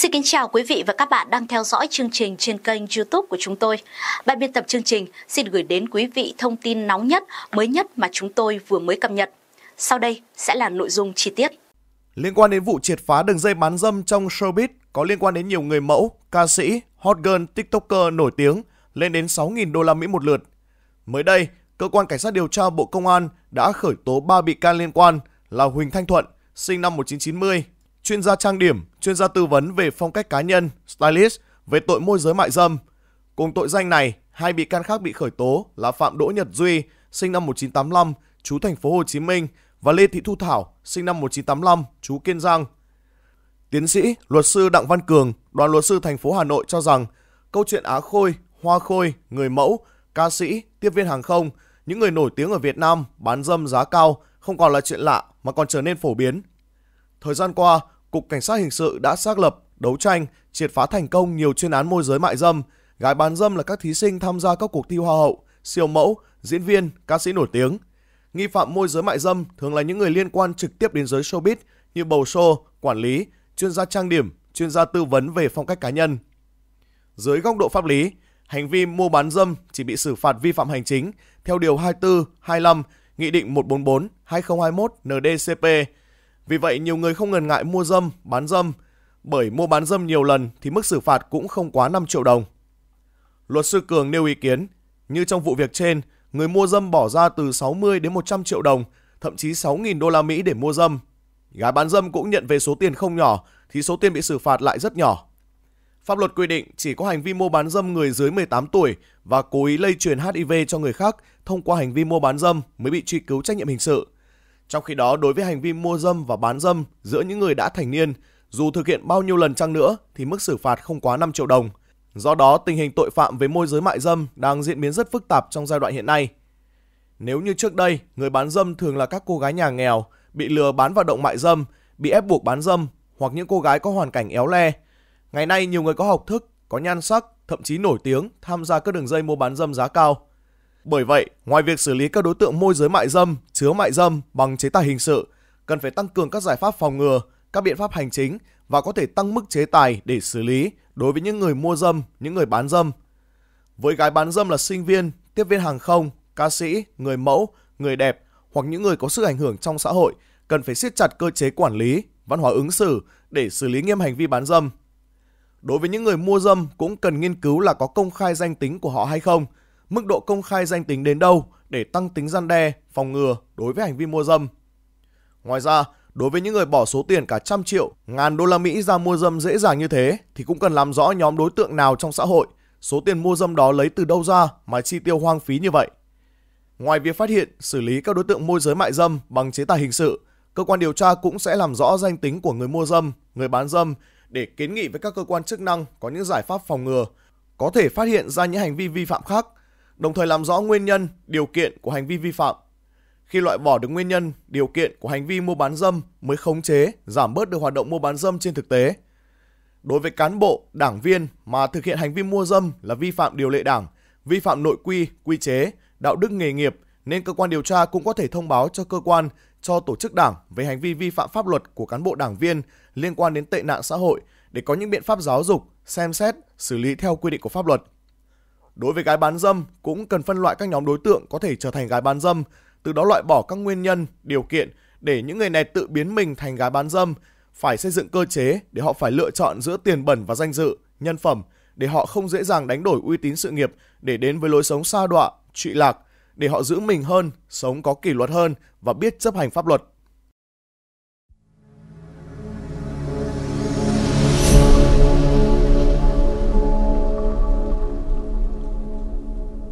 Xin kính chào quý vị và các bạn đang theo dõi chương trình trên kênh YouTube của chúng tôi. Ban biên tập chương trình xin gửi đến quý vị thông tin nóng nhất, mới nhất mà chúng tôi vừa mới cập nhật. Sau đây sẽ là nội dung chi tiết. Liên quan đến vụ triệt phá đường dây bán dâm trong showbiz có liên quan đến nhiều người mẫu, ca sĩ, hot girl, tiktoker nổi tiếng lên đến 6.000 đô la Mỹ một lượt. Mới đây, cơ quan cảnh sát điều tra Bộ Công an đã khởi tố 3 bị can liên quan là Huỳnh Thanh Thuận, sinh năm 1990, chuyên gia trang điểm, chuyên gia tư vấn về phong cách cá nhân, stylist về tội môi giới mại dâm. Cùng tội danh này, hai bị can khác bị khởi tố là Phạm Đỗ Nhật Duy, sinh năm 1985, chú thành phố Hồ Chí Minh và Lê Thị Thu Thảo, sinh năm 1985, chú Kiên Giang. Tiến sĩ, luật sư Đặng Văn Cường, đoàn luật sư thành phố Hà Nội cho rằng câu chuyện Á Khôi, Hoa Khôi, người mẫu, ca sĩ, tiếp viên hàng không, những người nổi tiếng ở Việt Nam bán dâm giá cao không còn là chuyện lạ mà còn trở nên phổ biến. Thời gian qua, Cục Cảnh sát Hình sự đã xác lập, đấu tranh, triệt phá thành công nhiều chuyên án môi giới mại dâm. Gái bán dâm là các thí sinh tham gia các cuộc thi hoa hậu, siêu mẫu, diễn viên, ca sĩ nổi tiếng. Nghi phạm môi giới mại dâm thường là những người liên quan trực tiếp đến giới showbiz như bầu show, quản lý, chuyên gia trang điểm, chuyên gia tư vấn về phong cách cá nhân. Dưới góc độ pháp lý, hành vi mua bán dâm chỉ bị xử phạt vi phạm hành chính theo điều 24, 25 Nghị định 144 2021 NDCP vì vậy nhiều người không ngần ngại mua dâm, bán dâm, bởi mua bán dâm nhiều lần thì mức xử phạt cũng không quá 5 triệu đồng. Luật sư Cường nêu ý kiến, như trong vụ việc trên, người mua dâm bỏ ra từ 60 đến 100 triệu đồng, thậm chí 6.000 đô la Mỹ để mua dâm. Gái bán dâm cũng nhận về số tiền không nhỏ, thì số tiền bị xử phạt lại rất nhỏ. Pháp luật quy định chỉ có hành vi mua bán dâm người dưới 18 tuổi và cố ý lây truyền HIV cho người khác thông qua hành vi mua bán dâm mới bị truy cứu trách nhiệm hình sự. Trong khi đó, đối với hành vi mua dâm và bán dâm giữa những người đã thành niên, dù thực hiện bao nhiêu lần chăng nữa thì mức xử phạt không quá 5 triệu đồng. Do đó, tình hình tội phạm về môi giới mại dâm đang diễn biến rất phức tạp trong giai đoạn hiện nay. Nếu như trước đây, người bán dâm thường là các cô gái nhà nghèo, bị lừa bán vào động mại dâm, bị ép buộc bán dâm hoặc những cô gái có hoàn cảnh éo le. Ngày nay, nhiều người có học thức, có nhan sắc, thậm chí nổi tiếng tham gia các đường dây mua bán dâm giá cao. Bởi vậy, ngoài việc xử lý các đối tượng môi giới mại dâm, chứa mại dâm bằng chế tài hình sự, cần phải tăng cường các giải pháp phòng ngừa, các biện pháp hành chính và có thể tăng mức chế tài để xử lý đối với những người mua dâm, những người bán dâm. Với gái bán dâm là sinh viên, tiếp viên hàng không, ca sĩ, người mẫu, người đẹp hoặc những người có sức ảnh hưởng trong xã hội cần phải siết chặt cơ chế quản lý, văn hóa ứng xử để xử lý nghiêm hành vi bán dâm. Đối với những người mua dâm cũng cần nghiên cứu là có công khai danh tính của họ hay không – mức độ công khai danh tính đến đâu để tăng tính gian đe, phòng ngừa đối với hành vi mua dâm. Ngoài ra, đối với những người bỏ số tiền cả trăm triệu, ngàn đô la Mỹ ra mua dâm dễ dàng như thế thì cũng cần làm rõ nhóm đối tượng nào trong xã hội, số tiền mua dâm đó lấy từ đâu ra mà chi tiêu hoang phí như vậy. Ngoài việc phát hiện, xử lý các đối tượng môi giới mại dâm bằng chế tài hình sự, cơ quan điều tra cũng sẽ làm rõ danh tính của người mua dâm, người bán dâm để kiến nghị với các cơ quan chức năng có những giải pháp phòng ngừa, có thể phát hiện ra những hành vi vi phạm khác đồng thời làm rõ nguyên nhân, điều kiện của hành vi vi phạm. Khi loại bỏ được nguyên nhân, điều kiện của hành vi mua bán dâm mới khống chế, giảm bớt được hoạt động mua bán dâm trên thực tế. Đối với cán bộ, đảng viên mà thực hiện hành vi mua dâm là vi phạm điều lệ đảng, vi phạm nội quy, quy chế, đạo đức nghề nghiệp nên cơ quan điều tra cũng có thể thông báo cho cơ quan, cho tổ chức đảng về hành vi vi phạm pháp luật của cán bộ đảng viên liên quan đến tệ nạn xã hội để có những biện pháp giáo dục, xem xét, xử lý theo quy định của pháp luật. Đối với gái bán dâm cũng cần phân loại các nhóm đối tượng có thể trở thành gái bán dâm, từ đó loại bỏ các nguyên nhân, điều kiện để những người này tự biến mình thành gái bán dâm, phải xây dựng cơ chế để họ phải lựa chọn giữa tiền bẩn và danh dự, nhân phẩm để họ không dễ dàng đánh đổi uy tín sự nghiệp để đến với lối sống xa đọa, trụy lạc, để họ giữ mình hơn, sống có kỷ luật hơn và biết chấp hành pháp luật.